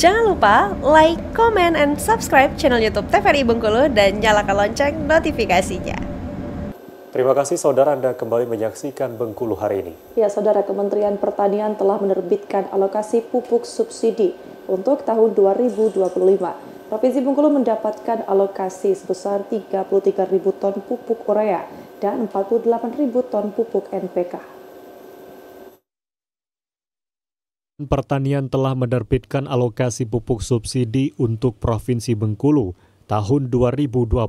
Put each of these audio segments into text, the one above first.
Jangan lupa like, comment, and subscribe channel YouTube TVRI Bengkulu dan nyalakan lonceng notifikasinya. Terima kasih saudara Anda kembali menyaksikan Bengkulu hari ini. Ya saudara, Kementerian Pertanian telah menerbitkan alokasi pupuk subsidi untuk tahun 2025. Provinsi Bengkulu mendapatkan alokasi sebesar 33.000 ton pupuk urea dan 48.000 ton pupuk NPK. Pertanian telah menerbitkan alokasi pupuk subsidi untuk Provinsi Bengkulu tahun 2025.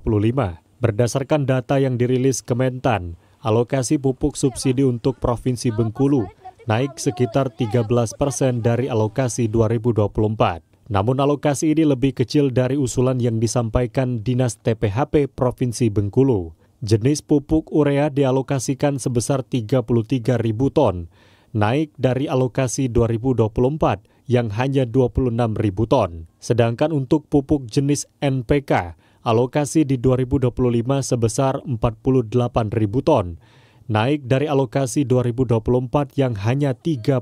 Berdasarkan data yang dirilis Kementan, alokasi pupuk subsidi untuk Provinsi Bengkulu naik sekitar 13 persen dari alokasi 2024. Namun alokasi ini lebih kecil dari usulan yang disampaikan Dinas TPHP Provinsi Bengkulu. Jenis pupuk urea dialokasikan sebesar 33 ribu ton, naik dari alokasi 2024 yang hanya 26 ribu ton. Sedangkan untuk pupuk jenis NPK, alokasi di 2025 sebesar 48 ribu ton, naik dari alokasi 2024 yang hanya 37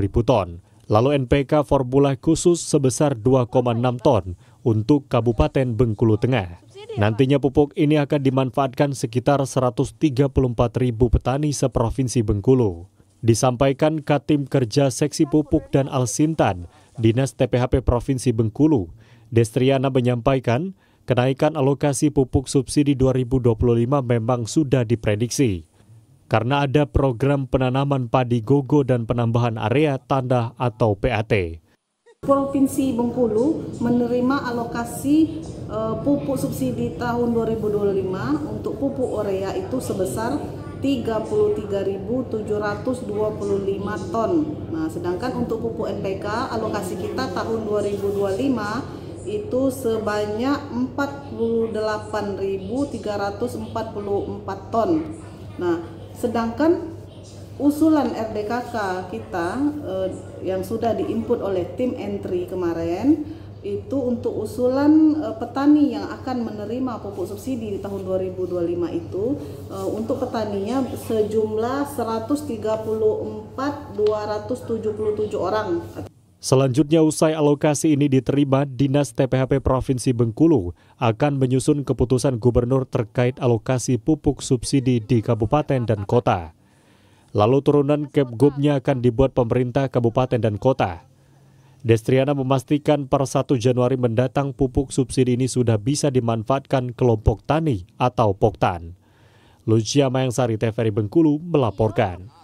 ribu ton. Lalu NPK formula khusus sebesar 2,6 ton untuk Kabupaten Bengkulu Tengah. Nantinya pupuk ini akan dimanfaatkan sekitar 134 ribu petani seprovinsi Bengkulu. Disampaikan ke tim Kerja Seksi Pupuk dan Alsintan, Dinas TPHP Provinsi Bengkulu, Destriana menyampaikan kenaikan alokasi pupuk subsidi 2025 memang sudah diprediksi. Karena ada program penanaman padi gogo dan penambahan area tanda atau PAT. Provinsi Bengkulu menerima alokasi eh, pupuk subsidi tahun 2025 untuk pupuk urea itu sebesar 33.725 ton. Nah, sedangkan untuk pupuk NPK alokasi kita tahun 2025 itu sebanyak 48.344 ton. Nah, sedangkan usulan RDKK kita eh, yang sudah diinput oleh tim entry kemarin itu untuk usulan eh, petani yang akan menerima pupuk subsidi di tahun 2025 itu eh, untuk petaninya sejumlah 134.277 orang Selanjutnya usai alokasi ini diterima, Dinas TPHP Provinsi Bengkulu akan menyusun keputusan gubernur terkait alokasi pupuk subsidi di kabupaten dan kota. Lalu turunan Kepgubnya akan dibuat pemerintah kabupaten dan kota. Destriana memastikan per 1 Januari mendatang pupuk subsidi ini sudah bisa dimanfaatkan kelompok tani atau poktan. Lucia Mayangsari TVRI Bengkulu melaporkan.